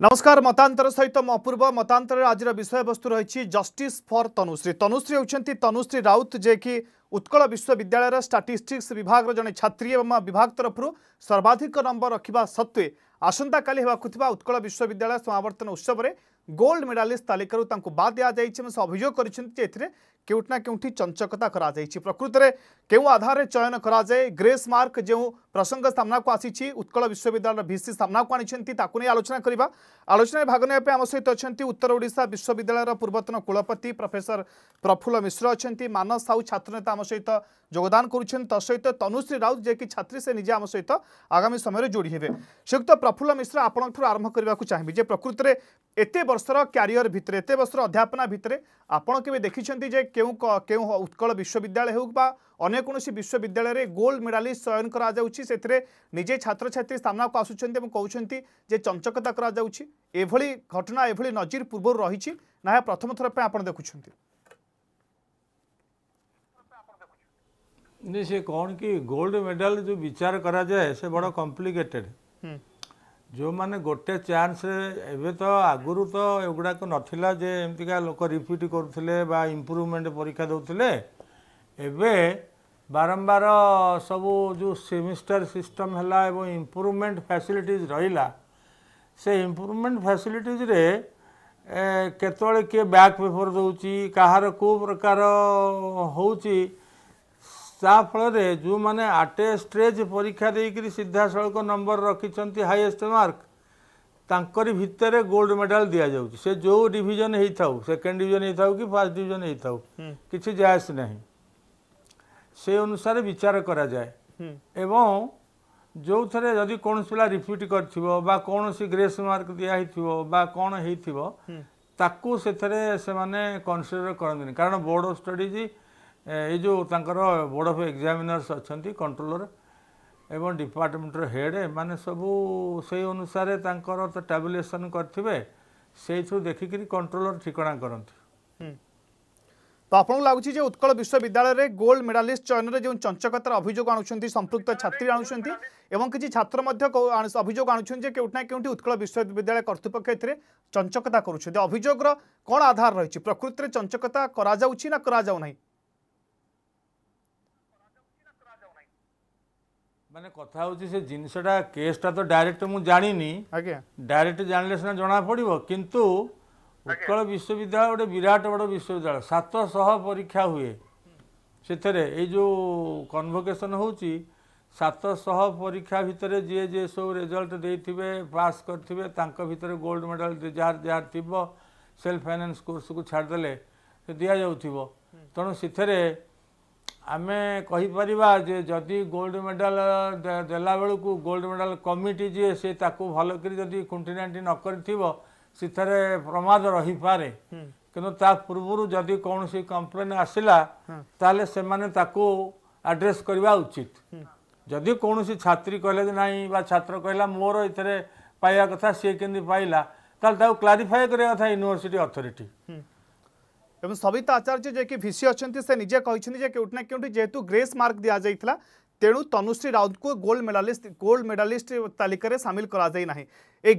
नमस्कार मतांतर सहित म अपूर्व मतांतर आज वस्तु रही जस्टिस फर तनुश्री तनुश्री होती तनुश्री राउत जे कि उत्कल विश्वविद्यालय स्टाटिस्टिक्स विभाग जड़े छात्री एवं विभाग तरफ सर्वाधिक नंबर रखा सत्वे आसंता का उत्कल विश्वविद्यालय समावर्तन उत्सव में गोल्ड मेडालीस्ट तालिकार बाद दि जाए केउटना केउठी चंचकता कर प्रकृत में क्यों आधार रे चयन करा ग्रेस मार्क जो प्रसंग सामना को आसी उत्कल विश्वविद्यालय भिसी सामना को आनी छेंती आलोचना करने आलोचन भाग ने पे सहित छेंती उत्तर ओडिसा विश्वविद्यालय पूर्वतन कुलपति प्रफेसर प्रफुल्ल मिश्र छेंती मानस साहू छात्र नेता आम सहित योगदान कर सहित तनुश्री राउत जे छात्री से निजे आम सहित आगामी समय जोडी हे सुक्त प्रफुल्ल मिश्र आरंभ आपन ठुर बर्षर क्यारिययर भितर एत वर्ष अध्यापना भितर आपण देखी के उत्कल विश्वविद्यालय होने कौन विश्वविद्यालय गोल्ड मेडालीस्ट चयन करजे छात्र छात्री सामना को आसुच्चे कहते चंचकता कराऊँगी यह नजीर पूर्व रही प्रथम थर पर देखुं नहीं सी कौन कि गोल्ड मेडल जो विचार कराए से बड़ा कम्प्लिकेटेड ଯେଉଁମାନେ ଗୋଟେ ଚାନ୍ସରେ ଏବେ ତ ଆଗରୁ ତ ଏଗୁଡ଼ାକ ନଥିଲା ଯେ ଏମିତିକା ଲୋକ ରିପିଟ୍ କରୁଥିଲେ ବା ଇମ୍ପ୍ରୁଭମେଣ୍ଟ ପରୀକ୍ଷା ଦେଉଥିଲେ ଏବେ ବାରମ୍ବାର ସବୁ ଯେଉଁ ସେମିଷ୍ଟର ସିଷ୍ଟମ୍ ହେଲା ଏବଂ ଇମ୍ପ୍ରୁଭମେଣ୍ଟ ଫ୍ୟାସିଲିଟିଜ୍ ରହିଲା ସେ ଇମ୍ପ୍ରୁଭମେଣ୍ଟ ଫ୍ୟାସିଲିଟିଜ୍ରେ କେତେବେଳେ କିଏ ବ୍ୟାକ୍ ପେପର୍ ଦେଉଛି କାହାର କେଉଁ ପ୍ରକାର ହେଉଛି ତା ଫଳରେ ଯେଉଁମାନେ ଆଟେ ଷ୍ଟେଜ୍ ପରୀକ୍ଷା ଦେଇକରି ସିଧାସଳଖ ନମ୍ବର ରଖିଛନ୍ତି ହାଇଏଷ୍ଟ ମାର୍କ ତାଙ୍କରି ଭିତରେ ଗୋଲ୍ଡ ମେଡାଲ୍ ଦିଆଯାଉଛି ସେ ଯେଉଁ ଡିଭିଜନ୍ ହେଇଥାଉ ସେକେଣ୍ଡ ଡିଭିଜନ୍ ହେଇଥାଉ କି ଫାର୍ଷ୍ଟ ଡିଭିଜନ୍ ହେଇଥାଉ କିଛି ଯାଏସ୍ ନାହିଁ ସେ ଅନୁସାରେ ବିଚାର କରାଯାଏ ଏବଂ ଯେଉଁଥିରେ ଯଦି କୌଣସି ପିଲା ରିପିଟ୍ କରିଥିବ ବା କୌଣସି ଗ୍ରେସ୍ ମାର୍କ ଦିଆ ହେଇଥିବ ବା କ'ଣ ହେଇଥିବ ତାକୁ ସେଥିରେ ସେମାନେ କନସିଡ଼ର କରନ୍ତିନି କାରଣ ବୋର୍ଡ଼ ଅଫ୍ ଷ୍ଟଡ଼ିଜ୍ ଏ ଯେଉଁ ତାଙ୍କର ବୋର୍ଡ଼ ଅଫ୍ ଏକ୍ଜାମିନର୍ସ ଅଛନ୍ତି କଣ୍ଟ୍ରୋଲର୍ ଏବଂ ଡିପାର୍ଟମେଣ୍ଟର ହେଡ଼୍ ଏମାନେ ସବୁ ସେଇ ଅନୁସାରେ ତାଙ୍କର ତ ଟାବୁଲେସନ୍ କରିଥିବେ ସେଇଥିରୁ ଦେଖିକିରି କଣ୍ଟ୍ରୋଲର୍ ଠିକଣା କରନ୍ତି ତ ଆପଣଙ୍କୁ ଲାଗୁଛି ଯେ ଉତ୍କଳ ବିଶ୍ୱବିଦ୍ୟାଳୟରେ ଗୋଲ୍ଡ ମେଡାଲିଷ୍ଟ ଚୟନରେ ଯେଉଁ ଚଞ୍ଚକତାର ଅଭିଯୋଗ ଆଣୁଛନ୍ତି ସମ୍ପୃକ୍ତ ଛାତ୍ରୀ ଆଣୁଛନ୍ତି ଏବଂ କିଛି ଛାତ୍ର ମଧ୍ୟ ଅଭିଯୋଗ ଆଣୁଛନ୍ତି ଯେ କେଉଁଠି ନା କେଉଁଠି ଉତ୍କଳ ବିଶ୍ୱବିଦ୍ୟାଳୟ କର୍ତ୍ତୃପକ୍ଷ ଏଥିରେ ଚଞ୍ଚକତା କରୁଛନ୍ତି ଅଭିଯୋଗର କ'ଣ ଆଧାର ରହିଛି ପ୍ରକୃତିରେ ଚଞ୍ଚକତା କରାଯାଉଛି ନା କରାଯାଉନାହିଁ মানে কথা হচ্ছে সে জিনিসটা কেসটা তো ডাইরেক্ট মু জানিনি আজ্ঞা ডাইরেক্ট জানিলে সিনা জনা পড়িব কিন্তু উৎকল বিশ্ববিদ্যালয় গোটে বিরাট বড় বিশ্ববিদ্যালয় সাতশহ পরীক্ষা হুয়ে ସେଥିରେ ଏଇ ଯେଉଁ କନଭୋକେସନ୍ ହେଉଛି ସାତଶହ ପରୀକ୍ଷା ଭିତରେ ଯିଏ ଯିଏ ସବୁ ରେଜଲ୍ଟ ଦେଇଥିବେ ପାସ୍ କରିଥିବେ ତାଙ୍କ ଭିତରେ ଗୋଲ୍ଡ ମେଡ଼ାଲ୍ ଯାହାର ଯାହାର ଥିବ ସେଲ୍ଫ ଫାଇନାନ୍ସ କୋର୍ସକୁ ଛାଡ଼ିଦେଲେ ଦିଆଯାଉଥିବ ତେଣୁ ସେଥିରେ ଆମେ କହିପାରିବା ଯେ ଯଦି ଗୋଲ୍ଡ ମେଡ଼ାଲ ଦେଲାବେଳକୁ ଗୋଲ୍ଡ ମେଡ଼ାଲ କମିଟି ଯିଏ ସେ ତାକୁ ଭଲ କରି ଯଦି ଖୁଣ୍ଟିନାଟି ନ କରିଥିବ ସେଥିରେ ପ୍ରମାଦ ରହିପାରେ କିନ୍ତୁ ତା ପୂର୍ବରୁ ଯଦି କୌଣସି କମ୍ପ୍ଲେନ୍ ଆସିଲା ତାହେଲେ ସେମାନେ ତାକୁ ଆଡ୍ରେସ୍ କରିବା ଉଚିତ ଯଦି କୌଣସି ଛାତ୍ରୀ କହିଲେ ଯେ ନାହିଁ ବା ଛାତ୍ର କହିଲା ମୋର ଏଥିରେ ପାଇବା କଥା ସିଏ କେମିତି ପାଇଲା ତାହେଲେ ତାକୁ କ୍ଲାରିଫାଏ କରିବା କଥା ୟୁନିଭର୍ସିଟି ଅଥରିଟି एवं सबिता आचार्य जैक भिसी अच्छा से निजे क्योंकि क्योंकि जेहतु ग्रेस मार्क दि जाइला तेणु तनुश्री राउत को गोल्ड मेडालीस्ट गोल्ड मेडालीस्ट तालिकार सामिल करना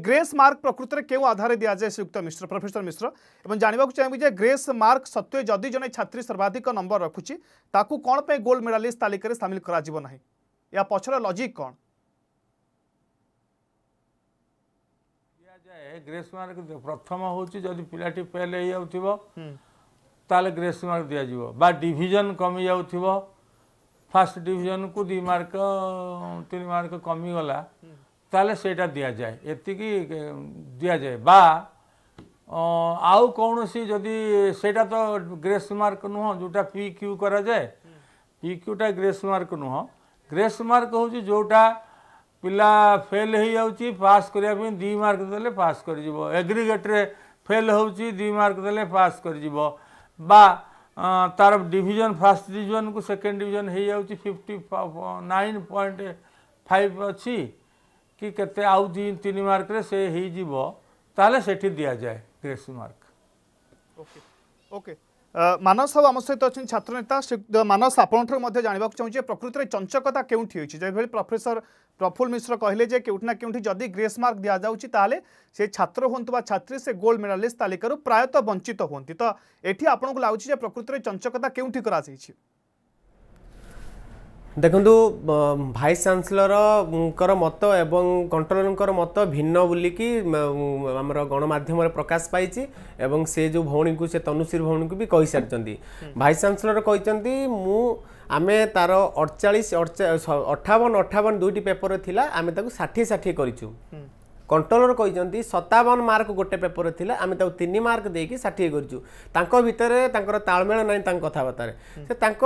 ग्रेस मार्क प्रकृत में क्यों आधार दि जाए श्रीयुक्त मिश्र प्रफेसर मिश्र और जानवाक चाहिए ग्रेस मार्क सत्वे जदि जन छात्री सर्वाधिक नंबर रखुच्छे कौन पर गोल्ड मेडालीस्ट तालिकार सामिल करना या पक्षर लजिक कौन ग्रेस मार्क प्रथम हूँ जदि पिलाटी फेल हो ताले ग्रेस मार्क दिजा डिजन कमी जा फास्ट डिजन को दि मार्क तीन मार्क कमीगला ताले सेटा दिया जाए ये दि जाए बा आउ कौन जदि से तो ग्रेस मार्क नुह जो पी क्यू कराए पी क्यूटा ग्रेस मार्क नुह ग्रेस मार्क हूँ जोटा पिला फेल हो जाए पास करने दी मार्क देले पास कर एग्रीगेट्रे फेल हो दी मार्क देले पास कर বা তার ডিভিজন ফার্ଷ୍ଟ ডিଭିজনକୁ ସେକେଣ୍ଡ ଡିଭିଜନ ହେଇଯାଉଛି ଫିଫ୍ଟି ନାଇନ୍ ପଏଣ୍ଟ ଫାଇଭ୍ ଅଛି କି କେତେ ଆଉ ଦୁଇ ତିନି ମାର୍କରେ ସେ ହେଇଯିବ ତାହେଲେ ସେଠି ଦିଆଯାଏ grace mark okay okay Manas ବାବୁ ଆମ ସହିତ ଅଛନ୍ତି ଛାତ୍ର ନେତା ମାନସ ଆପଣଙ୍କଠାରୁ ମଧ୍ୟ ଜାଣିବାକୁ ଚାହୁଁଛି ଯେ ପ୍ରକୃତରେ ଚଞ୍ଚକତା କେଉଁଠି ହୋଇଛି ଯେଭଳି ପ୍ରଫେସର প্রফুল মিশ্র কহিলেন যে কেউটি না কেউটি যদি গ্রেস মার্ক দিয়া যাচ্ছে তাহলে সে ছাত্র হুঁতু বা ছাত্রী সে গোল্ড মেডালিস্ট তালিকার প্রায়ত বঞ্চিত হুঁতি তো এটি আপনার লাগুছে যে প্রকৃতির চঞ্চকতা কেউটি করা যাইছে ଦେଖନ୍ତୁ ଭାଇସ୍ ଚାନ୍ସେଲରଙ୍କର ମତ ଏବଂ କଣ୍ଟ୍ରୋଲରଙ୍କର ମତ ଭିନ୍ନ ବୁଲିକି ଆମର ଗଣମାଧ୍ୟମରେ ପ୍ରକାଶ ପାଇଛି ଏବଂ ସେ ଯେଉଁ ଭଉଣୀଙ୍କୁ ସେ ତନୁଶ୍ରୀ ଭଉଣୀଙ୍କୁ ବି କହିସାରିଛନ୍ତି ଭାଇସ୍ ଚାନ୍ସେଲର କହିଛନ୍ତି ମୁଁ ଆମେ ତାର ଅଡ଼ଚାଳିଶ ଅଠାବନ ଅଠାବନ ଦୁଇଟି ପେପରରେ ଥିଲା ଆମେ ତାକୁ ଷାଠିଏ ଷାଠିଏ କରିଛୁ କଣ୍ଟ୍ରୋଲର କହିଛନ୍ତି ସତାବନ ମାର୍କ ଗୋଟେ ପେପରରେ ଥିଲା ଆମେ ତାକୁ ତିନି ମାର୍କ ଦେଇକି ଷାଠିଏ କରିଛୁ ତାଙ୍କ ଭିତରେ ତାଙ୍କର ତାଳମେଳ ନାହିଁ ତାଙ୍କ କଥାବାର୍ତ୍ତାରେ ସେ ତାଙ୍କ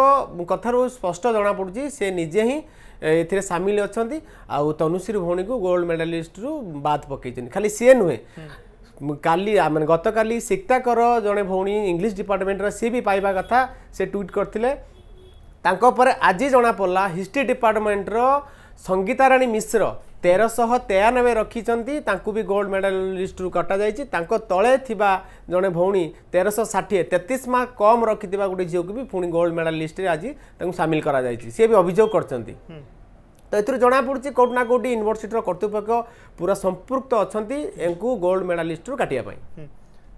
କଥାରୁ ସ୍ପଷ୍ଟ ଜଣାପଡ଼ୁଛି ସେ ନିଜେ ହିଁ ଏଥିରେ ସାମିଲ ଅଛନ୍ତି ଆଉ ତନୁଶ୍ରୀ ଭଉଣୀକୁ ଗୋଲ୍ଡ ମେଡାଲିଷ୍ଟରୁ ବାଦ୍ ପକାଇଛନ୍ତି ଖାଲି ସିଏ ନୁହେଁ କାଲି ମାନେ ଗତକାଲି ସିକ୍ତାକର ଜଣେ ଭଉଣୀ ଇଂଲିଶ ଡିପାର୍ଟମେଣ୍ଟର ସିଏ ବି ପାଇବା କଥା ସେ ଟ୍ୱିଟ୍ କରିଥିଲେ ତାଙ୍କ ପରେ ଆଜି ଜଣାପଡ଼ିଲା ହିଷ୍ଟ୍ରି ଡିପାର୍ଟମେଣ୍ଟର ସଙ୍ଗୀତାରାଣୀ ମିଶ୍ର ତେରଶହ ତେୟାନବେ ରଖିଛନ୍ତି ତାଙ୍କୁ ବି ଗୋଲ୍ଡ ମେଡ଼ାଲ ଲିଷ୍ଟରୁ କଟାଯାଇଛି ତାଙ୍କ ତଳେ ଥିବା ଜଣେ ଭଉଣୀ ତେରଶହ ଷାଠିଏ ତେତିଶ ମାର୍କ କମ୍ ରଖିଥିବା ଗୋଟେ ଝିଅକୁ ବି ପୁଣି ଗୋଲ୍ଡ ମେଡ଼ାଲ ଲିଷ୍ଟରେ ଆଜି ତାଙ୍କୁ ସାମିଲ କରାଯାଇଛି ସିଏ ବି ଅଭିଯୋଗ କରିଛନ୍ତି ତ ଏଥିରୁ ଜଣାପଡ଼ୁଛି କେଉଁଠି ନା କେଉଁଠି ୟୁନିଭର୍ସିଟିର କର୍ତ୍ତୃପକ୍ଷ ପୁରା ସମ୍ପୃକ୍ତ ଅଛନ୍ତି ଏଙ୍କୁ ଗୋଲ୍ଡ ମେଡ଼ାଲ ଲିଷ୍ଟରୁ କାଟିବା ପାଇଁ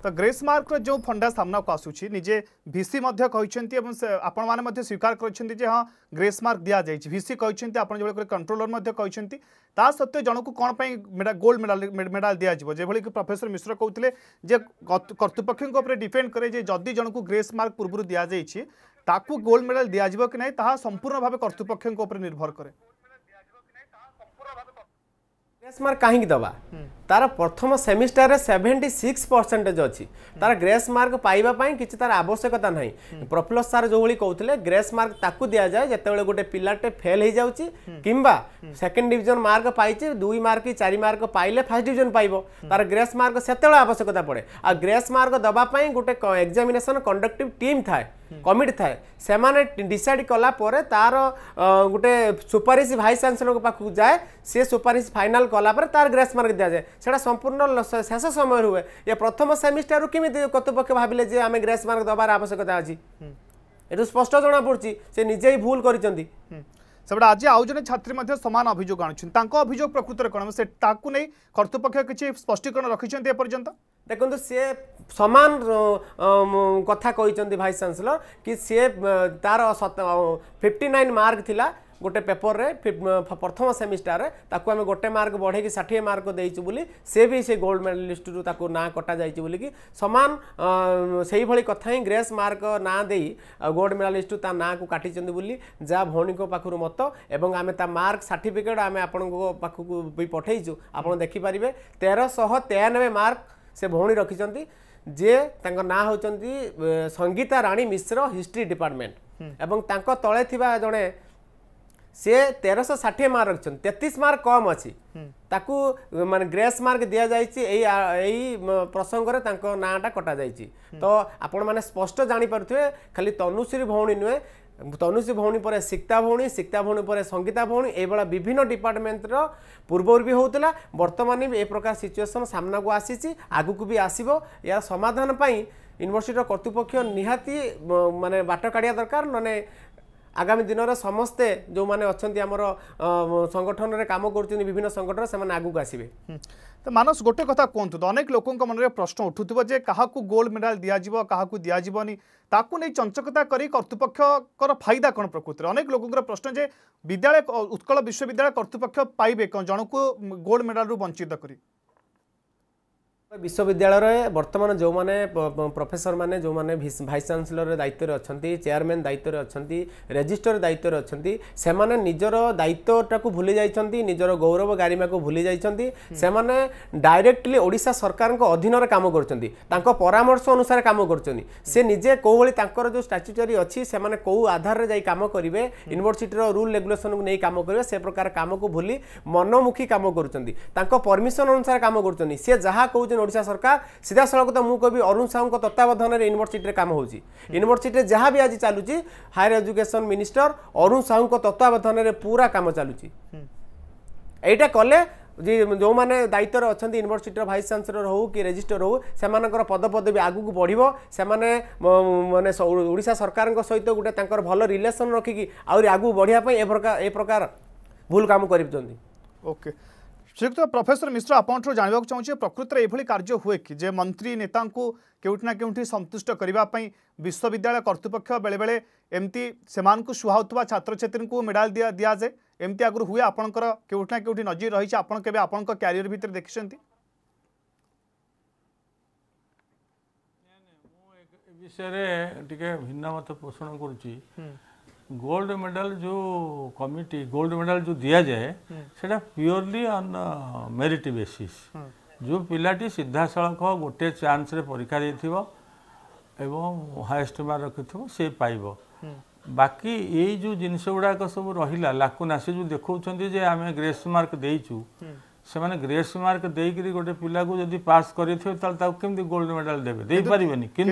ତ ଗ୍ରେସ୍ ମାର୍କର ଯେଉଁ ଫଣ୍ଡା ସାମ୍ନାକୁ ଆସୁଛି ନିଜେ ଭିସି ମଧ୍ୟ କହିଛନ୍ତି ଏବଂ ଆପଣମାନେ ମଧ୍ୟ ସ୍ୱୀକାର କରିଛନ୍ତି ଯେ ହଁ ଗ୍ରେସ୍ ମାର୍କ ଦିଆଯାଇଛି ଭିସି କହିଛନ୍ତି ଆପଣ ଯେଭଳି କଣ୍ଟ୍ରୋଲର ମଧ୍ୟ କହିଛନ୍ତି ତା ସତ୍ତ୍ୱେ ଜଣକୁ କ'ଣ ପାଇଁ ଗୋଲ୍ଡ ମେଡାଲ ମେଡାଲ ଦିଆଯିବ ଯେଭଳି କି ପ୍ରଫେସର ମିଶ୍ର କହୁଥିଲେ ଯେ କର୍ତ୍ତୃପକ୍ଷଙ୍କ ଉପରେ ଡିପେଣ୍ଡ କରେ ଯେ ଯଦି ଜଣକୁ ଗ୍ରେସ୍ ମାର୍କ ପୂର୍ବରୁ ଦିଆଯାଇଛି ତାକୁ ଗୋଲ୍ଡ ମେଡାଲ ଦିଆଯିବ କି ନାହିଁ ତାହା ସମ୍ପୂର୍ଣ୍ଣ ଭାବେ କର୍ତ୍ତୃପକ୍ଷଙ୍କ ଉପରେ ନିର୍ଭର କରେ ଗ୍ରେସ୍ ମାର୍କ କାହିଁକି ଦେବା ତାର ପ୍ରଥମ ସେମିଷ୍ଟାରରେ ସେଭେଣ୍ଟି ସିକ୍ସ ପରସେଣ୍ଟେଜ୍ ଅଛି ତାର ଗ୍ରେସ୍ ମାର୍କ ପାଇବା ପାଇଁ କିଛି ତାର ଆବଶ୍ୟକତା ନାହିଁ ପ୍ରଫୁଲ୍ଲ ସାର୍ ଯେଉଁଭଳି କହୁଥିଲେ ଗ୍ରେସ୍ ମାର୍କ ତାକୁ ଦିଆଯାଏ ଯେତେବେଳେ ଗୋଟେ ପିଲାଟେ ଫେଲ୍ ହେଇଯାଉଛି କିମ୍ବା ସେକେଣ୍ଡ ଡିଭିଜନ୍ ମାର୍କ ପାଇଛି ଦୁଇ ମାର୍କ କି ଚାରି ମାର୍କ ପାଇଲେ ଫାର୍ଷ୍ଟ ଡିଭିଜନ୍ ପାଇବ ତାର ଗ୍ରେସ୍ ମାର୍କ ସେତେବେଳେ ଆବଶ୍ୟକତା ପଡ଼େ ଆଉ ଗ୍ରେସ୍ ମାର୍କ ଦେବା ପାଇଁ ଗୋଟେ ଏକ୍ଜାମିନେସନ୍ କଣ୍ଡକ୍ଟିଭ୍ ଟିମ୍ ଥାଏ କମିଟି ଥାଏ ସେମାନେ ଡିସାଇଡ୍ କଲା ପରେ ତାର ଗୋଟେ ସୁପାରିଶ ଭାଇସ୍ ଚାନ୍ସେଲରଙ୍କ ପାଖକୁ ଯାଏ ସେ ସୁପାରିଶ ଫାଇନାଲ୍ কলাপরে তার গ্রেস মার্ক দিয়া যায় সেটা সম্পূর্ণ শেষ সময় হুয়ে ইয়ে প্রথম সেমিস্টার কেমিতি কর্তৃপক্ষ ভাবিলে যে আমি গ্রেস মার্ক দেবার আবশ্যকতা আছে এটু স্পষ্ট জনাপড়ুছি সে নিজেই ভুল করেছেন ସେପଟେ ଆଜି ଆଉ ଜଣେ ଛାତ୍ରୀ ମଧ୍ୟ ସମାନ ଅଭିଯୋଗ ଆଣୁଛନ୍ତି ତାଙ୍କ ଅଭିଯୋଗ ପ୍ରକୃତରେ କ'ଣ ସେ ତାକୁ ନେଇ କର୍ତ୍ତୃପକ୍ଷ କିଛି ସ୍ପଷ୍ଟୀକରଣ ରଖିଛନ୍ତି ଏପର୍ଯ୍ୟନ୍ତ ଦେଖନ୍ତୁ ସିଏ ସମାନ କଥା କହିଛନ୍ତି ଭାଇସ୍ ଚାନ୍ସେଲର କି ସିଏ ତାର ଫିଫ୍ଟି ନାଇନ୍ ମାର୍କ ଥିଲା গোটে পেপরের প্রথম সেমিস্টারে তাকে আমি গোটে মার্ক বড়াইকি ষাঠিয়ে মার্ক দিয়েছু বলে সে বি সেই গোল্ড মেডালিস্টু তাকে না কটা যাই বলিকি সমান সেইভাবে কথা ହିଁ ଗ୍ରେସ୍ ମାର୍କ ନାଁ ଦେଇ ଗୋଲ୍ଡ ମେଡ଼ାଲିଷ୍ଟରୁ ତା ନାଁକୁ କାଟିଛନ୍ତି ବୋଲି ଯାହା ଭଉଣୀଙ୍କ ପାଖରୁ ମତ ଏବଂ ଆମେ ତା ମାର୍କ ସାର୍ଟିଫିକେଟ୍ ଆମେ ଆପଣଙ୍କ ପାଖକୁ ବି ପଠାଇଛୁ ଆପଣ ଦେଖିପାରିବେ ତେରଶହ ତେୟାନବେ ମାର୍କ ସେ ଭଉଣୀ ରଖିଛନ୍ତି ଯିଏ ତାଙ୍କ ନାଁ ହେଉଛନ୍ତି ସଙ୍ଗୀତା ରାଣୀ ମିଶ୍ର ହିଷ୍ଟ୍ରି ଡିପାର୍ଟମେଣ୍ଟ ଏବଂ ତାଙ୍କ ତଳେ ଥିବା ଜଣେ সে তেরশো ষাঠিয়ে মার্ক রখিছেন তেত্রিশ মার্ক কম অছি তাকু মানে গ্রেস মার্ক দিয়া যাইছি এই এই প্রসঙ্গরে তাঙ্ক নাঁটা কটা যাইছি তো আপন মানে স্পষ্ট জানি পারুথিবে খালি তনুশ্রী ভৌণী নুয়ে তনুশ্রী ভৌণী পরে সিক্তা ভৌণী সিক্তা ভৌণী পরে সঙ্গীতা ভৌণী এইভাবে বিভিন্ন ডিপার্টমেন্টর পূর্বর বি হোলা বর্তমানে এ প্রকার সিচুয়েসন সামনাকু আসিছি আগুক বি আসব এর সমাধান পাই ইউনিভার্সিটির কর্তৃপক্ষ নিহাতি মানে বাট কাড়া দরকার ননে ଆଗାମୀ ଦିନରେ ସମସ୍ତେ ଯେଉଁମାନେ ଅଛନ୍ତି ଆମର ସଂଗଠନରେ କାମ କରୁଛନ୍ତି ବିଭିନ୍ନ ସଂଗଠନ ସେମାନେ ଆଗକୁ ଆସିବେ ତ ମାନସ ଗୋଟେ କଥା କୁହନ୍ତୁ ଅନେକ ଲୋକଙ୍କ ମନରେ ପ୍ରଶ୍ନ ଉଠୁଥିବ ଯେ କାହାକୁ ଗୋଲ୍ଡ ମେଡାଲ ଦିଆଯିବ କାହାକୁ ଦିଆଯିବନି ତାକୁ ନେଇ ଚଞ୍ଚକତା କରି କର୍ତ୍ତୃପକ୍ଷଙ୍କର ଫାଇଦା କ'ଣ ପ୍ରକୃତିରେ ଅନେକ ଲୋକଙ୍କର ପ୍ରଶ୍ନ ଯେ ବିଦ୍ୟାଳୟ ଉତ୍କଳ ବିଶ୍ୱବିଦ୍ୟାଳୟ କର୍ତ୍ତୃପକ୍ଷ ପାଇବେ କ'ଣ ଜଣକୁ ଗୋଲ୍ଡ ମେଡାଲରୁ ବଞ୍ଚିତ କରି বিশ্ববিদ্যালয়ের বর্তমান যে প্রফেসর মানে যে ভাইস চান্সেলর দায়িত্বরে অনেক চেয়ারম্যান দায়িত্বরে অনেক রেজিষ্টর দায়িত্বরে অনেক সেমানে নিজের দায়িত্বটা ভুলে যাই নিজের গৌরব গারিমা ভুলে যাই সেমানে ডাইরেক্টলি ওড়শা সরকার অধীনরে কাম করছেন তাঁর পরামর্শ অনুসারে কাম করছেন সে নিজে কোভাবে তাঁর যে স্টাচুটারি অছি সেমানে কেউ আধারে যাই কাম করবে ইউনিভার্সিটির রুল রেগুলেসনকে নিয়ে কাম করবে সে প্রকার কামকু ভুলি মনোমুখী কাম করছেন তাঁর পরমিশন অনুসারে কাম করছেন সে যা কৌছেন ଓଡ଼ିଶା ସରକାର ସିଧାସଳଖ ତ ମୁଁ କହିବି ଅରୁଣ ସାହୁଙ୍କ ତତ୍ତ୍ୱାବଧାନରେ ୟୁନିଭର୍ସିଟିରେ କାମ ହେଉଛି ୟୁନିଭର୍ସିଟିରେ ଯାହା ବି ଆଜି ଚାଲୁଛି ହାୟର ଏଜୁକେସନ୍ ମିନିଷ୍ଟର ଅରୁଣ ସାହୁଙ୍କ ତତ୍ତ୍ୱାବଧାନରେ ପୁରା କାମ ଚାଲୁଛି ଏଇଟା କଲେ ଯେଉଁମାନେ ଦାୟିତ୍ୱରେ ଅଛନ୍ତି ୟୁନିଭର୍ସିଟିର ଭାଇସ୍ ଚାନ୍ସେଲର ହଉ କି ରେଜିଷ୍ଟର ହଉ ସେମାନଙ୍କର ପଦପଦବୀ ଆଗକୁ ବଢ଼ିବ ସେମାନେ ମାନେ ଓଡ଼ିଶା ସରକାରଙ୍କ ସହିତ ଗୋଟେ ତାଙ୍କର ଭଲ ରିଲେସନ୍ ରଖିକି ଆହୁରି ଆଗକୁ ବଢ଼ିବା ପାଇଁ ଏ ପ୍ରକାର ଏ ପ୍ରକାର ଭୁଲ କାମ କରିଛନ୍ତି ଓକେ ଶ୍ରୀଯୁକ୍ତ ପ୍ରଫେସର ମିଶ୍ର ଆପଣଙ୍କଠୁ ଜାଣିବାକୁ ଚାହୁଁଛି ପ୍ରକୃତରେ ଏଭଳି କାର୍ଯ୍ୟ ହୁଏ କି ଯେ ମନ୍ତ୍ରୀ ନେତାଙ୍କୁ କେଉଁଠି ନା କେଉଁଠି ସନ୍ତୁଷ୍ଟ କରିବା ପାଇଁ ବିଶ୍ୱବିଦ୍ୟାଳୟ କର୍ତ୍ତୃପକ୍ଷ ବେଳେବେଳେ ଏମିତି ସେମାନଙ୍କୁ ସୁହାଉଥିବା ଛାତ୍ରଛାତ୍ରୀଙ୍କୁ ମେଡାଲ ଦିଆ ଦିଆଯାଏ ଏମିତି ଆଗରୁ ହୁଏ ଆପଣଙ୍କର କେଉଁଠି ନା କେଉଁଠି ନଜିର ରହିଛି ଆପଣ କେବେ ଆପଣଙ୍କ କ୍ୟାରିୟର ଭିତରେ ଦେଖିଛନ୍ତି ବିଷୟରେ ଟିକେ ଭିନ୍ନ ମତ ପୋଷଣ କରୁଛି गोल्ड मेडल जो कमिटी गोल्ड मेडल जो दिजाए हम्म। सेटा प्योरली अन् मेरीट बेसीस् जो पिलाटी सड़क गोटे चान्स परीक्षा दे हाएस्ट मार्क रखि से पाइब बाकी ये जो जिनस गुड़ाक सब रहा लाकुना से जो देखते आम ग्रेस मार्क देचु से मैंने ग्रेस मार्क देकर गोटे पिला को पास करेंगे गोल्ड मेडल देवे दे पारे कि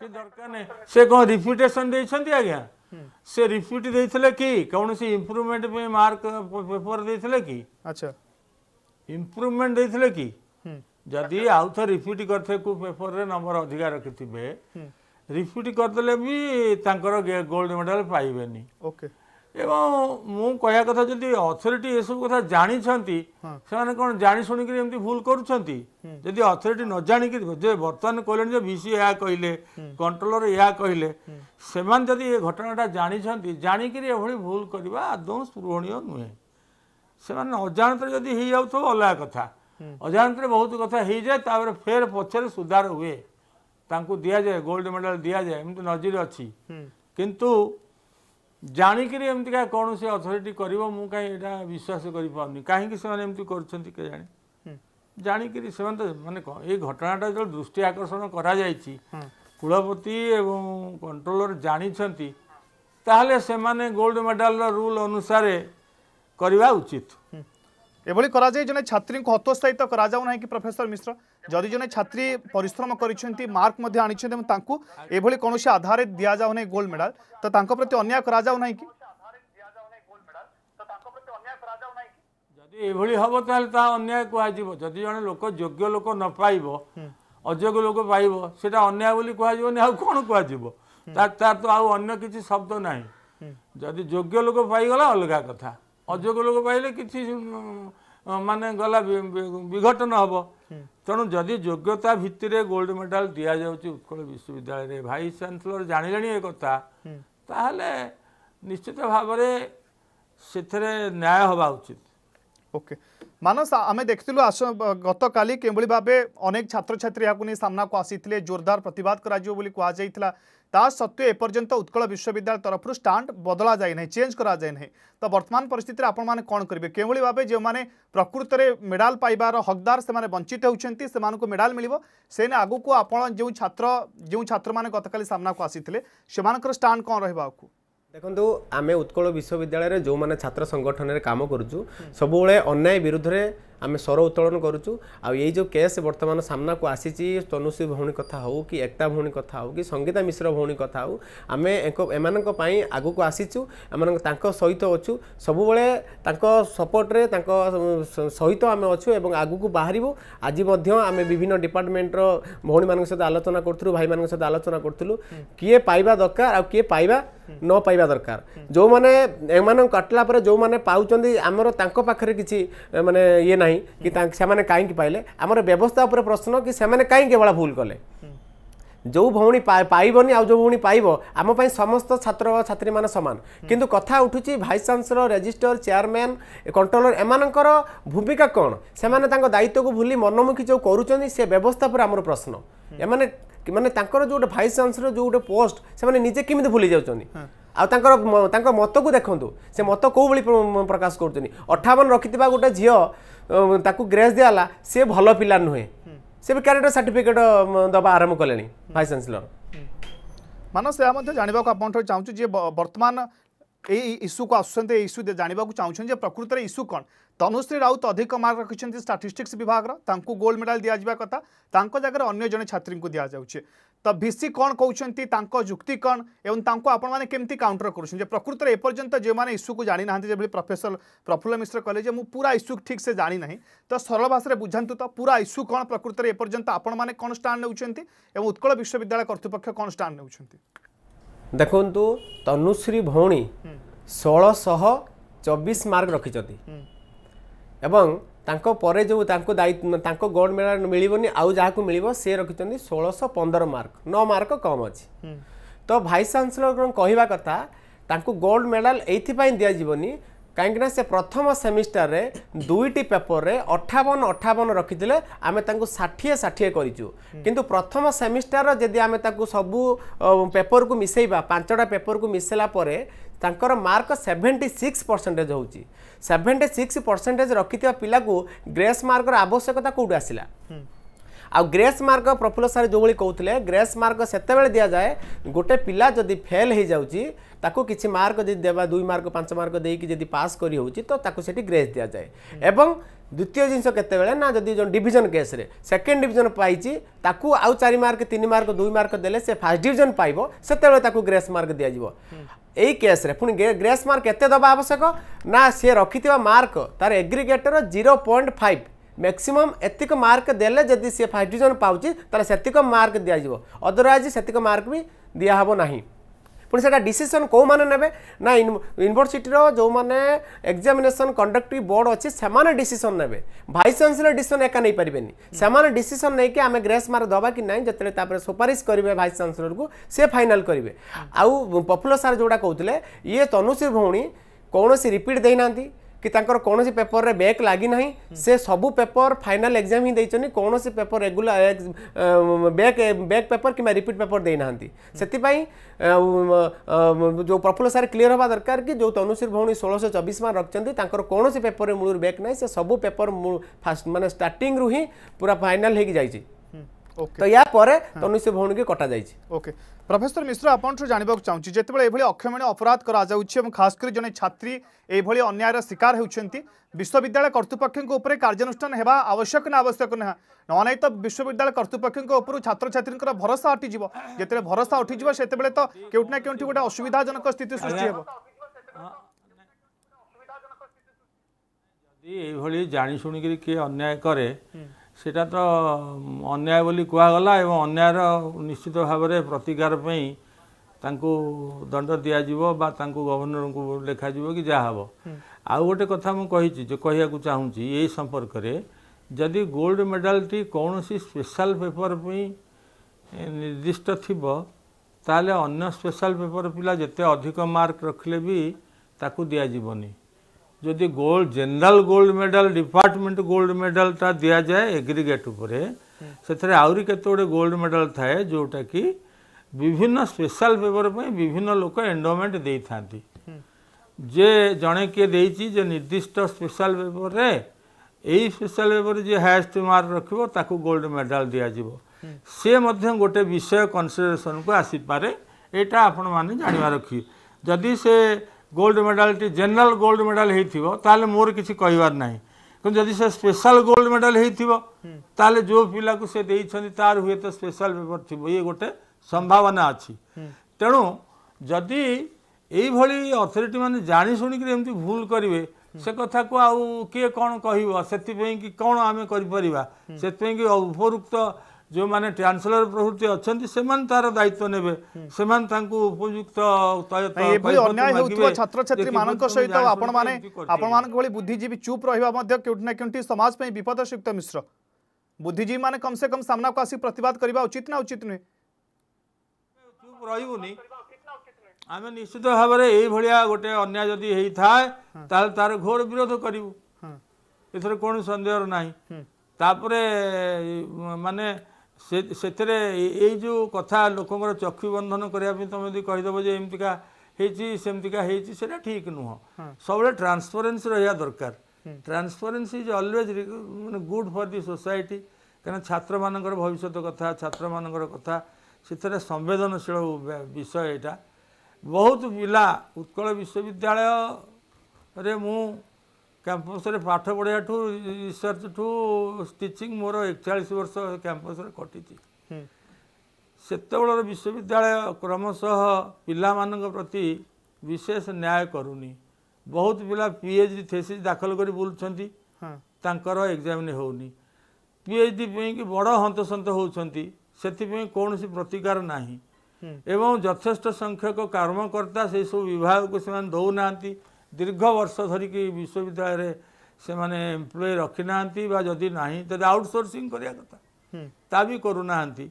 କିଛି ଦରକାର ନାହିଁ ସେ କ'ଣ ରିପ୍ୟୁଟେସନ୍ ଦେଇଛନ୍ତି ଆଜ୍ଞା ସେ ରିପ୍ୟୁଟ୍ ଦେଇଥିଲେ କି କୌଣସି ଇମ୍ପ୍ରୁଭମେଣ୍ଟ ପାଇଁ ମାର୍କ ପେପର ଦେଇଥିଲେ କି ଆଚ୍ଛା ଇମ୍ପ୍ରୁଭମେଣ୍ଟ ଦେଇଥିଲେ କି ଯଦି ଆଉ ଥରେ ରିପ୍ୟୁଟ୍ କରିଥିବେ କେଉଁ ପେପରରେ ନମ୍ବର ଅଧିକା ରଖିଥିବେ ରିପ୍ୟୁଟ୍ କରିଦେଲେ ବି ତାଙ୍କର ଗୋଲ୍ଡ ମେଡାଲ ପାଇବେନି ଓକେ এবং ମୁଁ କହିବା କଥା ଯଦି ଅଥରିଟି ଏସବୁ କଥା ଜାଣିଛନ୍ତି ସେମାନେ କ'ଣ ଜାଣି ଶୁଣିକିରି ଏମିତି ଭୁଲ କରୁଛନ୍ତି ଯଦି ଅଥରିଟି ନ ଜାଣିକି ଯେ ବର୍ତ୍ତମାନ କହିଲେଣି ଯେ ଭିସି ଏହା କହିଲେ କଣ୍ଟ୍ରୋଲର ଏହା କହିଲେ ସେମାନେ ଯଦି ଏ ଘଟଣାଟା ଜାଣିଛନ୍ତି ଜାଣିକିରି ଏଭଳି ଭୁଲ କରିବା ଆଦୌ ସ୍ପୃହଣୀୟ ନୁହେଁ ସେମାନେ ଅଜାଣତରେ ଯଦି ହେଇଯାଉଥିବ ଅଲଗା କଥା ଅଜାଣତରେ ବହୁତ କଥା ହେଇଯାଏ ତାପରେ ଫେର ପଛରେ ସୁଧାର ହୁଏ ତାଙ୍କୁ ଦିଆଯାଏ ଗୋଲ୍ଡ ମେଡାଲ ଦିଆଯାଏ ଏମିତି ନଜିର ଅଛି କିନ୍ତୁ ଜାଣିକିରି ଏମିତିକା କୌଣସି ଅଥରିଟି କରିବ ମୁଁ କାହିଁ ଏଇଟା ବିଶ୍ୱାସ କରିପାରୁନି କାହିଁକି ସେମାନେ ଏମିତି କରୁଛନ୍ତି କେଜାଣି ଜାଣିକିରି ସେମାନେ ତ ମାନେ କ'ଣ ଏଇ ଘଟଣାଟା ଯେତେବେଳେ ଦୃଷ୍ଟି ଆକର୍ଷଣ କରାଯାଇଛି କୁଳପତି ଏବଂ କଣ୍ଟ୍ରୋଲର ଜାଣିଛନ୍ତି ତାହେଲେ ସେମାନେ ଗୋଲ୍ଡ ମେଡାଲର ରୁଲ୍ ଅନୁସାରେ କରିବା ଉଚିତ এভাবে করা যায় জনে ছাত্রী হতোৎসাহিত করা যাও না কি প্রফেসর মিশ্র যদি জনে ছাত্রী পরিশ্রম করেছেন মার্ক মধ্যে আনিছেন এবং তাঁকু এভাবে কোণী আধারে দিয়া যাও না গোল্ড মেডাল তো তাঁক প্রতি অন্যায় করা যাও না কি যদি এইভাবে হব তাহলে তা অন্যায় কুহযোগ যদি জনে লোক যোগ্য লোক ন পাইব অযোগ্য লোক পাইব সেটা অন্যায় বলে কুহযোগনি আর কোণ কুহযোগ তার তো আর অন্য কিছু শব্দ নাই যদি যোগ্য লোক পাইগলা অলগা কথা ଅଯୋଗ୍ୟ ଲୋକ ପାଇଲେ କିଛି ମାନେ ଗଲା ବିଘଟନ ହେବ ତେଣୁ ଯଦି ଯୋଗ୍ୟତା ଭିତ୍ତିରେ ଗୋଲ୍ଡ ମେଡାଲ ଦିଆଯାଉଛି ଉତ୍କଳ ବିଶ୍ୱବିଦ୍ୟାଳୟରେ ଭାଇସ୍ ଚାନ୍ସେଲର ଜାଣିଲେଣି ଏ କଥା ତାହେଲେ ନିଶ୍ଚିତ ଭାବରେ ସେଥିରେ ନ୍ୟାୟ ହେବା ଉଚିତ ওকে মানস আমি দেখলু আস গতকালি কিভাবে ভাবে অনেক ছাত্রছাত্রী এখন সামনাকু আসিলে জোরদার প্রতবাদ করা কুযাই তা সত্ত্বে এপর্যন্ত উৎকল বিশ্ববিদ্যালয় তরফর স্টাণ্ড বদলা যাই না চেঞ্জ করা যাই না তো বর্তমান পরিস্থিতি আপনার কম করবে কেউভাবে ভাবে যে প্রকৃতরে মেডাল পাইবার হকদার সে বঞ্চিত হচ্ছেন সে মেডাল মিলব সে আগুক আপনার যে ছাত্র যে ছাত্র মানে গতকাল সামনাকু আসিলে সে স্টাণ্ড কম রহবা ଦେଖନ୍ତୁ ଆମେ ଉତ୍କଳ ବିଶ୍ୱବିଦ୍ୟାଳୟରେ ଯେଉଁମାନେ ଛାତ୍ର ସଂଗଠନରେ କାମ କରୁଛୁ ସବୁବେଳେ ଅନ୍ୟାୟ ବିରୁଦ୍ଧରେ ଆମେ ସ୍ୱର ଉତ୍ତୋଳନ କରୁଛୁ ଆଉ ଏଇ ଯେଉଁ କେସ୍ ବର୍ତ୍ତମାନ ସାମ୍ନାକୁ ଆସିଛି ତନୁଶ୍ରୀ ଭଉଣୀ କଥା ହେଉ କି ଏକତା ଭଉଣୀ କଥା ହେଉ କି ସଙ୍ଗୀତା ମିଶ୍ର ଭଉଣୀ କଥା ହେଉ ଆମେ ଏମାନଙ୍କ ପାଇଁ ଆଗକୁ ଆସିଛୁ ଏମାନଙ୍କ ତାଙ୍କ ସହିତ ଅଛୁ ସବୁବେଳେ ତାଙ୍କ ସପୋର୍ଟରେ ତାଙ୍କ ସହିତ ଆମେ ଅଛୁ ଏବଂ ଆଗକୁ ବାହାରିବୁ ଆଜି ମଧ୍ୟ ଆମେ ବିଭିନ୍ନ ଡିପାର୍ଟମେଣ୍ଟର ଭଉଣୀମାନଙ୍କ ସହିତ ଆଲୋଚନା କରୁଥିଲୁ ଭାଇମାନଙ୍କ ସହିତ ଆଲୋଚନା କରୁଥିଲୁ କିଏ ପାଇବା ଦରକାର ଆଉ କିଏ ପାଇବା ନ ପାଇବା ଦରକାର ଯେଉଁମାନେ ଏମାନଙ୍କୁ କାଟିଲା ପରେ ଯେଉଁମାନେ ପାଉଛନ୍ତି ଆମର ତାଙ୍କ ପାଖରେ କିଛି ମାନେ ଇଏ ନାହିଁ ନାହିଁ କି ସେମାନେ କାହିଁକି ପାଇଲେ ଆମର ବ୍ୟବସ୍ଥା ଉପରେ ପ୍ରଶ୍ନ କି ସେମାନେ କାହିଁକି କେବଳ ଭୁଲ କଲେ ଯେଉଁ ଭଉଣୀ ପାଇବନି ଆଉ ଯେଉଁ ଭଉଣୀ ପାଇବ ଆମ ପାଇଁ ସମସ୍ତ ଛାତ୍ର ଛାତ୍ରୀମାନେ ସମାନ କିନ୍ତୁ କଥା ଉଠୁଛି vice chancellor registrar chairman controller ଏମାନଙ୍କର ଭୂମିକା କ'ଣ ସେମାନେ ତାଙ୍କ ଦାୟିତ୍ୱକୁ ଭୁଲି ମନମୁଖୀ ଯେଉଁ କରୁଛନ୍ତି ସେ ବ୍ୟବସ୍ଥା ଉପରେ ଆମର ପ୍ରଶ୍ନ ଏମାନେ ମାନେ ତାଙ୍କର ଯେଉଁ ଗୋଟେ ଭାଇସ୍ ଚାନ୍ସେଲର ଯେଉଁ ଗୋଟେ ପୋଷ୍ଟ ସେମାନେ ନିଜେ କେମିତି ଭୁଲି ଯାଉଛନ୍ତି ଆଉ ତାଙ୍କର ତାଙ୍କ ମତକୁ ଦେଖନ୍ତୁ ସେ ମତ କେଉଁଭଳି ପ୍ରକାଶ କରୁଛନ୍ତି ଅଠାବନ ରଖିଥିବା ଗୋଟେ ଝିଅ ତାକୁ ଗ୍ରେସ୍ ଦିଆଗଲା ସେ ଭଲ ପିଲା ନୁହେଁ ସେ ବି କ୍ୟାରେକ୍ଟର ସାର୍ଟିଫିକେଟ୍ ଦେବା ଆରମ୍ଭ କଲେଣି ଭାଇସ୍ ଚାନ୍ସେଲର ମାନସ ଏହା ମଧ୍ୟ ଜାଣିବାକୁ ଆପଣଙ୍କଠାରୁ ଚାହୁଁଛୁ ଯେ ବର୍ତ୍ତମାନ এই ইস্যুকু আসছেন এই ইস্যু জাঁয়া চাহুন যে প্রকৃতর ইস্যু কণ তনুশ্রী রাউত অধিক মার্ক রাখছেন স্টাটিস্টিক্স বিভাগর তাঁকু গোল্ড মেডাল দিয়া কথা তাঁক জায়গায় অন্য জন ছাত্রী দিয়া যাচ্ছে ତ ଭିସି କ'ଣ କହୁଛନ୍ତି ତାଙ୍କ ଯୁକ୍ତି କ'ଣ ଏବଂ ତାଙ୍କୁ ଆପଣମାନେ କେମିତି କାଉଣ୍ଟର କରୁଛନ୍ତି ଯେ ପ୍ରକୃତରେ ଏପର୍ଯ୍ୟନ୍ତ ଯେଉଁମାନେ ଇସ୍ୟୁକୁ ଜାଣିନାହାନ୍ତି ଯେଭଳି ପ୍ରଫେସର ପ୍ରଫୁଲ୍ଲ ମିଶ୍ର କହିଲେ ଯେ ମୁଁ ପୁରା ଇସ୍ୟୁ ଠିକ୍ ସେ ଜାଣିନାହିଁ ତ ସରଳ ଭାଷାରେ ବୁଝାନ୍ତୁ ତ ପୁରା ଇସ୍ୟୁ କ'ଣ ପ୍ରକୃତରେ ଏପର୍ଯ୍ୟନ୍ତ ଆପଣମାନେ କ'ଣ ଷ୍ଟାଣ୍ଡ ନେଉଛନ୍ତି ଏବଂ ଉତ୍କଳ ବିଶ୍ୱବିଦ୍ୟାଳୟ କର୍ତ୍ତୃପକ୍ଷ କ'ଣ ଷ୍ଟାଣ୍ଡ ନେଉଛନ୍ତି ଦେଖନ୍ତୁ ତନୁଶ୍ରୀ ଭଉଣୀ ଷୋହଳଶହ ଚବିଶ ମାର୍କ ରଖିଛନ୍ତି ଏବଂ ତାଙ୍କ ପରେ ଯେଉଁ ତାଙ୍କୁ ଦାୟିତ୍ୱ ତାଙ୍କ ଗୋଲ୍ଡ ମେଡ଼ାଲ ମିଳିବନି ଆଉ ଯାହାକୁ ମିଳିବ ସେ ରଖିଛନ୍ତି ଷୋହଳଶହ ପନ୍ଦର ମାର୍କ ନଅ ମାର୍କ କମ୍ ଅଛି ତ ଭାଇସ୍ ଚାନ୍ସେଲର କହିବା କଥା ତାଙ୍କୁ ଗୋଲ୍ଡ ମେଡ଼ାଲ ଏଇଥିପାଇଁ ଦିଆଯିବନି କାହିଁକିନା ସେ ପ୍ରଥମ ସେମିଷ୍ଟରରେ ଦୁଇଟି ପେପରରେ ଅଠାବନ ଅଠାବନ ରଖିଥିଲେ ଆମେ ତାଙ୍କୁ ଷାଠିଏ ଷାଠିଏ କରିଛୁ କିନ୍ତୁ ପ୍ରଥମ ସେମିଷ୍ଟରର ଯଦି ଆମେ ତାକୁ ସବୁ ପେପରକୁ ମିଶାଇବା ପାଞ୍ଚଟା ପେପରକୁ ମିଶାଇଲା ପରେ ତାଙ୍କର ମାର୍କ ସେଭେଣ୍ଟି ସିକ୍ସ ପରସେଣ୍ଟେଜ୍ ହେଉଛି ସେଭେଣ୍ଟି ସିକ୍ସ ପରସେଣ୍ଟେଜ୍ ରଖିଥିବା ପିଲାକୁ ଗ୍ରେସ୍ ମାର୍କର ଆବଶ୍ୟକତା କେଉଁଠୁ ଆସିଲା ଆଉ ଗ୍ରେସ୍ ମାର୍କ ପ୍ରଫୁଲ୍ଲ ସାର୍ ଯେଉଁଭଳି କହୁଥିଲେ ଗ୍ରେସ୍ ମାର୍କ ସେତେବେଳେ ଦିଆଯାଏ ଗୋଟେ ପିଲା ଯଦି ଫେଲ୍ ହେଇଯାଉଛି ତାକୁ କିଛି ମାର୍କ ଯଦି ଦେବା ଦୁଇ ମାର୍କ ପାଞ୍ଚ ମାର୍କ ଦେଇକି ଯଦି ପାସ୍ କରିହେଉଛି ତ ତାକୁ ସେଠି ଗ୍ରେସ୍ ଦିଆଯାଏ ଏବଂ द्वितीय जिनस केत जो डिजन केस सेकेंड डिजन पाई आउ चार मार्क तीन मार्क दुई मार्क दे फास्ट डिजन पाइब से ग्रेस मार्क दिज्व यही केस ग्रेस मार्क एत दबा आवश्यक ना सी रखि मार्क तार एग्रिगेटर जीरो पॉइंट फाइव मैक्सीम एतिक मार्क दे फास्ट डिजन पाँच से मार्क दिज्व अदरवैज से मार्क भी दिहब ना ପୁଣି ସେଇଟା ଡିସିସନ୍ କେଉଁମାନେ ନେବେ ନା ୟୁନିଭର୍ସିଟିର ଯେଉଁମାନେ ଏକ୍ଜାମିନେସନ୍ କଣ୍ଡକ୍ଟିଭ୍ ବୋର୍ଡ଼ ଅଛି ସେମାନେ ଡିସିସନ୍ ନେବେ ଭାଇସ୍ ଚାନ୍ସେଲର ଡିସିସନ୍ ଏକା ନେଇପାରିବେନି ସେମାନେ ଡିସିସନ୍ ନେଇକି ଆମେ ଗ୍ରେସ୍ ମାର୍କ ଦେବା କି ନାହିଁ ଯେତେବେଳେ ତାପରେ ସୁପାରିଶ କରିବେ ଭାଇସ୍ ଚାନ୍ସେଲରକୁ ସେ ଫାଇନାଲ୍ କରିବେ ଆଉ ପପୁଲର ସାର୍ ଯେଉଁଟା କହୁଥିଲେ ଇଏ ତନୁଶ୍ରୀ ଭଉଣୀ କୌଣସି ରିପିଟ୍ ଦେଇନାହାନ୍ତି कि कौन पेपर रे बैक लगिना से सब पेपर फाइनाल एग्जाम ही कौन से paper regular back back paper कि रिपीट पेपर देना से जो प्रफुल्ल सारे क्लीयर हाँ दरकार कि जो तनुश्री भौणी षोलश चबीस मार्क रखते कौन से पेपर में मूल बैक ना से सब पेपर फास्ट मानते स्टार्टिंग रू ही पूरा फाइनाल हो जाए तो या तनुश्री भौणी की कटा जाए প্রফেসর মিশ্র আপনার জাঁয়া চাহুছি যেতবে এইভাবে অক্ষমণীয় অপরাধ করা যাচ্ছে এবং খাস করে জন ছাত্রী এইভাবে অন্যায়ের শিকার হচ্ছেন বিশ্ববিদ্যালয় কর্তৃপক্ষ উপরে কার্যানুষ্ঠান হওয়া আবশ্যক না আবশ্যক না নাই তো বিশ্ববিদ্যালয় কর্তৃপক্ষ উপর ছাত্রছাত্রী ভরসা যাব যেত ভরসা উঠি যাব সেত তো কেউটি না কেউটি গোটে অসুবিধাজনক স্থিতি সৃষ্টি হব যদি এইভাবে জাশুণি কিয়ে অন্যায় করে ସେଇଟା ତ ଅନ୍ୟାୟ ବୋଲି କୁହାଗଲା ଏବଂ ଅନ୍ୟାୟର ନିଶ୍ଚିତ ଭାବରେ ପ୍ରତିକାର ପାଇଁ ତାଙ୍କୁ ଦଣ୍ଡ ଦିଆଯିବ ବା ତାଙ୍କୁ ଗଭର୍ଣ୍ଣରଙ୍କୁ ଲେଖାଯିବ କି ଯାହା ହେବ ଆଉ ଗୋଟେ କଥା ମୁଁ କହିଛି ଯେ କହିବାକୁ ଚାହୁଁଛି ଏଇ ସମ୍ପର୍କରେ ଯଦି ଗୋଲ୍ଡ ମେଡ଼ାଲ୍ଟି କୌଣସି ସ୍ପେଶାଲ୍ ପେପର୍ ପାଇଁ ନିର୍ଦ୍ଦିଷ୍ଟ ଥିବ ତାହେଲେ ଅନ୍ୟ ସ୍ପେଶାଲ୍ ପେପର୍ ପିଲା ଯେତେ ଅଧିକ ମାର୍କ ରଖିଲେ ବି ତାକୁ ଦିଆଯିବନି जदि gold general gold medal department gold मेडलटा दि जाए एग्रीगेट उपरे आहरी के गोल्ड मेडल थाए जोटा कि विभिन्न स्पेशल पेपर पर विभिन्न लोक एंडोमेंट दे था जे जड़े किए दे निर्दिष्ट स्पेशल पेपर में यही स्पेशल पेपर जी हाएस्ट मार्क रखे गोल्ड मेडल दिजिव से मैं गोटे विषय कनसीडरेसन को आसीपा यहाँ आपण मैंने जानवा रखिए जदि से ଗୋଲ୍ଡ ମେଡ଼ାଲ୍ଟି ଜେନେରାଲ୍ ଗୋଲ୍ଡ ମେଡ଼ାଲ୍ ହେଇଥିବ ତାହେଲେ ମୋର କିଛି କହିବାର ନାହିଁ କିନ୍ତୁ ଯଦି ସେ ସ୍ପେଶାଲ୍ ଗୋଲ୍ଡ ମେଡ଼ାଲ୍ ହେଇଥିବ ତାହେଲେ ଯେଉଁ ପିଲାକୁ ସେ ଦେଇଛନ୍ତି ତାର ହୁଏତ ସ୍ପେଶାଲ୍ ପେପର୍ ଥିବ ଇଏ ଗୋଟେ ସମ୍ଭାବନା ଅଛି ତେଣୁ ଯଦି ଏଇଭଳି ଅଥରିଟି ମାନେ ଜାଣିଶୁଣିକିରି ଏମିତି ଭୁଲ କରିବେ ସେ କଥାକୁ ଆଉ କିଏ କ'ଣ କହିବ ସେଥିପାଇଁକି କ'ଣ ଆମେ କରିପାରିବା ସେଥିପାଇଁକି ଉପରୋକ୍ତ जो मैंने चांसलर प्रभृति अच्छा से तार दायित्व ने हम्म। से उपयुक्त छात्र छात्री मान सहित आपण बुद्धिजीवी चुप रहा क्योंकि ना क्योंकि समाज पर विपद संयुक्त मिश्र बुद्धिजीवी मैंने कम से कम सामना को आस प्रतिवाद करवा उचित ना उचित नुहे चुप रही आम निश्चित भाव में यही गोटे अन्याय जदि तार घोर विरोध करूँ इस कौन सन्देह ना तापर मानने ସେ ସେଥିରେ ଏଇ ଯେଉଁ କଥା ଲୋକଙ୍କର ଚକ୍ଷୁ ବନ୍ଧନ କରିବା ପାଇଁ ତୁମେ ଯଦି କହିଦେବ ଯେ ଏମିତିକା ହେଇଛି ସେମିତିକା ହେଇଛି ସେଇଟା ଠିକ୍ ନୁହଁ ସବୁବେଳେ ଟ୍ରାନ୍ସପରେନ୍ସି ରହିବା ଦରକାର ଟ୍ରାନ୍ସପରେନ୍ସି ଇଜ୍ ଅଲୱେଜ୍ ମାନେ ଗୁଡ୍ ଫର୍ ଦି ସୋସାଇଟି କାହିଁକିନା ଛାତ୍ରମାନଙ୍କର ଭବିଷ୍ୟତ କଥା ଛାତ୍ରମାନଙ୍କର କଥା ସେଥିରେ ସମ୍ବେଦନଶୀଳ ବିଷୟ ଏଇଟା ବହୁତ ପିଲା ଉତ୍କଳ ବିଶ୍ୱବିଦ୍ୟାଳୟରେ ମୁଁ क्याम्पस पाठ पढाठु रिसर्च ठु स्ङ म एकचालिस वर्ष कैंपस क्याम्पस घटिसो विश्वविद्यालय क्रमशः प्रति विशेष न्याय करूनी बहुत पिस पिएचडि थेसिस दाखल गरि बोलुन तर एक्जाम हौ नि पिएचडि पनि बड हन्तसन्त हौँ सेपि प्रतिकार नै एउटा जथेष्ट संख्यक कर्मकर्तासबु विभागको दो न ଦୀର୍ଘ ବର୍ଷ ଧରିକି ବିଶ୍ୱବିଦ୍ୟାଳୟରେ ସେମାନେ ଏମ୍ପ୍ଲୟ ରଖିନାହାନ୍ତି ବା ଯଦି ନାହିଁ ତେବେ ଆଉଟସୋର୍ସିଂ କରିବା କଥା ତା ବି କରୁନାହାନ୍ତି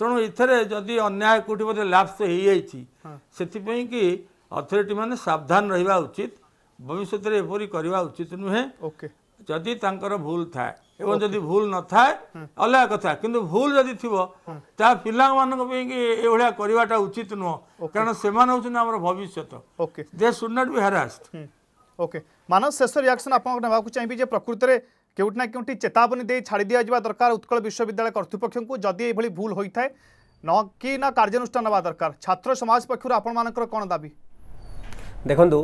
ତେଣୁ ଏଥିରେ ଯଦି ଅନ୍ୟାୟ କେଉଁଠି ବୋଧେ ଲାପ୍ସ ହେଇଯାଇଛି ସେଥିପାଇଁ କି ଅଥରିଟି ମାନେ ସାବଧାନ ରହିବା ଉଚିତ ଭବିଷ୍ୟତରେ ଏପରି କରିବା ଉଚିତ ନୁହେଁ ଓକେ ଯଦି ତାଙ୍କର ଭୁଲ ଥାଏ ଏବଂ ଯଦି ଭୁଲ ନଥାଏ ଅଲଗା କଥା କିନ୍ତୁ ଭୁଲ ଯଦି ଥିବ ତା ପିଲାମାନଙ୍କ ପାଇଁ ଏଭଳିଆ କରିବାଟା ଉଚିତ ନୁହଁ କାରଣ ସେମାନେ ହେଉଛନ୍ତି ଆମର ଭବିଷ୍ୟତ they should not be harassed okay ମାନବ ଶେଷ ରିଆକ୍ସନ୍ ଆପଣଙ୍କ ନେବାକୁ ଚାହିଁବି ଯେ ପ୍ରକୃତରେ କେଉଁଠି ନା କେଉଁଠି ଚେତାବନୀ ଦେଇ ଛାଡ଼ି ଦିଆଯିବା ଦରକାର ଉତ୍କଳ ବିଶ୍ୱବିଦ୍ୟାଳୟ କର୍ତ୍ତୃପକ୍ଷଙ୍କୁ ଯଦି ଏଭଳି ଭୁଲ ହୋଇଥାଏ ନ କି ନା କାର୍ଯ୍ୟାନୁଷ୍ଠାନ ନେବା ଦରକାର ଛାତ୍ର ସମାଜ ପକ୍ଷରୁ ଆପଣମାନଙ୍କର କ'ଣ ଦାବି ଦେଖନ୍ତୁ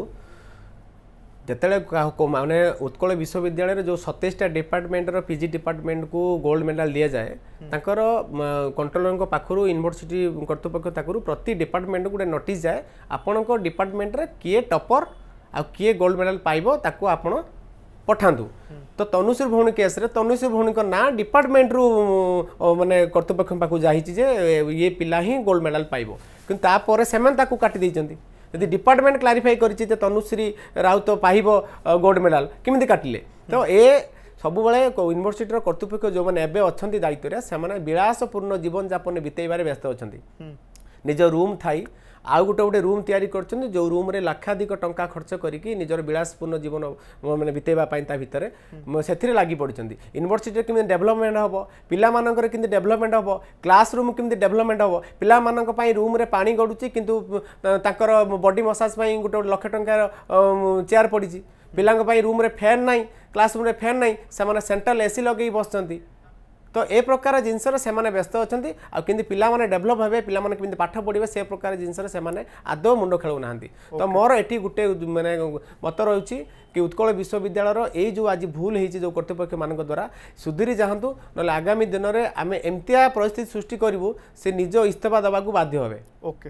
ଯେତେବେଳେ ମାନେ ଉତ୍କଳ ବିଶ୍ୱବିଦ୍ୟାଳୟରେ ଯେଉଁ ସତେଇଶଟା ଡିପାର୍ଟମେଣ୍ଟର ପିଜି ଡିପାର୍ଟମେଣ୍ଟକୁ ଗୋଲ୍ଡ ମେଡାଲ୍ ଦିଆଯାଏ ତାଙ୍କର କଣ୍ଟ୍ରୋଲରଙ୍କ ପାଖରୁ ୟୁନିଭର୍ସିଟି କର୍ତ୍ତୃପକ୍ଷ ତାକରୁ ପ୍ରତି ଡିପାର୍ଟମେଣ୍ଟକୁ ଗୋଟେ ନୋଟିସ୍ ଯାଏ ଆପଣଙ୍କ ଡିପାର୍ଟମେଣ୍ଟରେ କିଏ ଟପର୍ ଆଉ କିଏ ଗୋଲ୍ଡ ମେଡାଲ୍ ପାଇବ ତାକୁ ଆପଣ ପଠାନ୍ତୁ ତ ତନୁଶ୍ରୀ ଭଉଣୀ କେସ୍ରେ ତନୁଶ୍ରୀ ଭଉଣୀଙ୍କ ନାଁ ଡିପାର୍ଟମେଣ୍ଟରୁ ମାନେ କର୍ତ୍ତୃପକ୍ଷଙ୍କ ପାଖକୁ ଯାଇଛି ଯେ ଇଏ ପିଲା ହିଁ ଗୋଲ୍ଡ ମେଡାଲ୍ ପାଇବ କିନ୍ତୁ ତାପରେ ସେମାନେ ତାକୁ କାଟି ଦେଇଛନ୍ତି ଯଦି ଡିପାର୍ଟମେଣ୍ଟ କ୍ଲାରିଫାଇ କରିଛି ଯେ ତନୁଶ୍ରୀ ରାଉତ ପାଇବ ଗୋଲ୍ଡ ମେଡାଲ କେମିତି କାଟିଲେ ତ ଏ ସବୁବେଳେ ୟୁନିଭର୍ସିଟିର କର୍ତ୍ତୃପକ୍ଷ ଯେଉଁମାନେ ଏବେ ଅଛନ୍ତି ଦାୟିତ୍ୱରେ ସେମାନେ ବିଳାସପୂର୍ଣ୍ଣ ଜୀବନଯାପନ ବିତେଇବାରେ ବ୍ୟସ୍ତ ଅଛନ୍ତି ନିଜ ରୁମ୍ ଥାଇ ଆଉ ଗୋଟେ ଗୋଟେ ରୁମ୍ ତିଆରି କରିଛନ୍ତି ଯେଉଁ ରୁମ୍ରେ ଲକ୍ଷାଧିକ ଟଙ୍କା ଖର୍ଚ୍ଚ କରିକି ନିଜର ବିଳାସପୂର୍ଣ୍ଣ ଜୀବନ ମାନେ ବିତେଇବା ପାଇଁ ତା ଭିତରେ ସେଥିରେ ଲାଗି ପଡ଼ିଛନ୍ତି ୟୁନିଭର୍ସିଟିରେ କେମିତି ଡେଭଲପମେଣ୍ଟ ହେବ ପିଲାମାନଙ୍କର କେମିତି ଡେଭଲପମେଣ୍ଟ ହେବ କ୍ଲାସ୍ ରୁମ୍ କେମିତି ଡେଭଲପମେଣ୍ଟ ହେବ ପିଲାମାନଙ୍କ ପାଇଁ ରୁମ୍ରେ ପାଣି ଗଡ଼ୁଛି କିନ୍ତୁ ତାଙ୍କର ବଡି ମସାଜ ପାଇଁ ଗୋଟେ ଗୋଟେ ଲକ୍ଷେ ଟଙ୍କାର ଚେୟାର ପଡ଼ିଛି ପିଲାଙ୍କ ପାଇଁ ରୁମ୍ରେ ଫ୍ୟାନ୍ ନାହିଁ କ୍ଲାସ୍ ରୁମ୍ରେ ଫ୍ୟାନ୍ ନାହିଁ ସେମାନେ ସେଣ୍ଟ୍ରାଲ୍ ଏ ସି ଲଗେଇ ବସିଛନ୍ତି ତ ଏ ପ୍ରକାର ଜିନିଷରେ ସେମାନେ ବ୍ୟସ୍ତ ଅଛନ୍ତି ଆଉ କେମିତି ପିଲାମାନେ ଡେଭଲପ୍ ହେବେ ପିଲାମାନେ କେମିତି ପାଠ ପଢ଼ିବେ ସେ ପ୍ରକାର ଜିନିଷରେ ସେମାନେ ଆଦୌ ମୁଣ୍ଡ ଖେଳାଉନାହାନ୍ତି ତ ମୋର ଏଠି ଗୋଟେ ମାନେ ମତ ରହୁଛି କି ଉତ୍କଳ ବିଶ୍ୱବିଦ୍ୟାଳୟର ଏଇ ଯେଉଁ ଆଜି ଭୁଲ ହେଇଛି ଯେଉଁ କର୍ତ୍ତୃପକ୍ଷମାନଙ୍କ ଦ୍ୱାରା ସୁଧୁରି ଯାଆନ୍ତୁ ନହେଲେ ଆଗାମୀ ଦିନରେ ଆମେ ଏମିତିଆ ପରିସ୍ଥିତି ସୃଷ୍ଟି କରିବୁ ସେ ନିଜ ଇସ୍ତଫା ଦେବାକୁ ବାଧ୍ୟ ହେବେ ଓକେ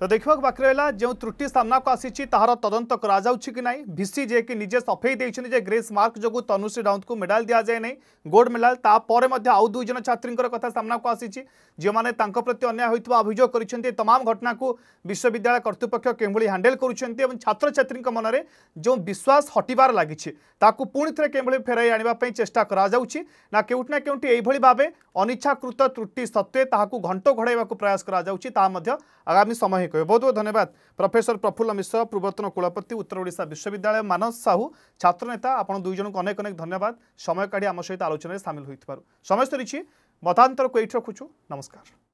तो देखा बाकी रहा जो त्रुटि सामना को आसी तदंत कर कि ना भिसी जे कि निजे सफे देते ग्रेस मार्क जो तनुश्री राउत को मेडाल दि जाए ना गोल्ड मेडाल तापर आउ दुईज छात्री कथा सामना को आसी जो मैंने प्रति अन्या अभोग कर तमाम घटना को विश्वविद्यालय करतृपक्ष के हाणल कर छात्र छात्री मन जो विश्वास हटवार लगी पुणि थे के फेर आने चेषा करा के ना के अनिच्छाकृत त्रुटि सत्वे घंट घोड़ाइवाक प्रयास करा आगामी समय କହିବେ ବହୁତ ବହୁତ ଧନ୍ୟବାଦ ପ୍ରଫେସର ପ୍ରଫୁଲ୍ଲ ମିଶ୍ର ପୂର୍ବତନ କୁଳପତି ଉତ୍ତର ଓଡ଼ିଶା ବିଶ୍ୱବିଦ୍ୟାଳୟ ମାନସ ସାହୁ ଛାତ୍ରନେତା ଆପଣ ଦୁଇ ଜଣଙ୍କୁ ଅନେକ ଅନେକ ଧନ୍ୟବାଦ ସମୟ କାଢ଼ି ଆମ ସହିତ ଆଲୋଚନାରେ ସାମିଲ ହୋଇଥିବାରୁ ସମୟ ସରିଛି ମତାନ୍ତରକୁ ଏଇଠି ରଖୁଛୁ ନମସ୍କାର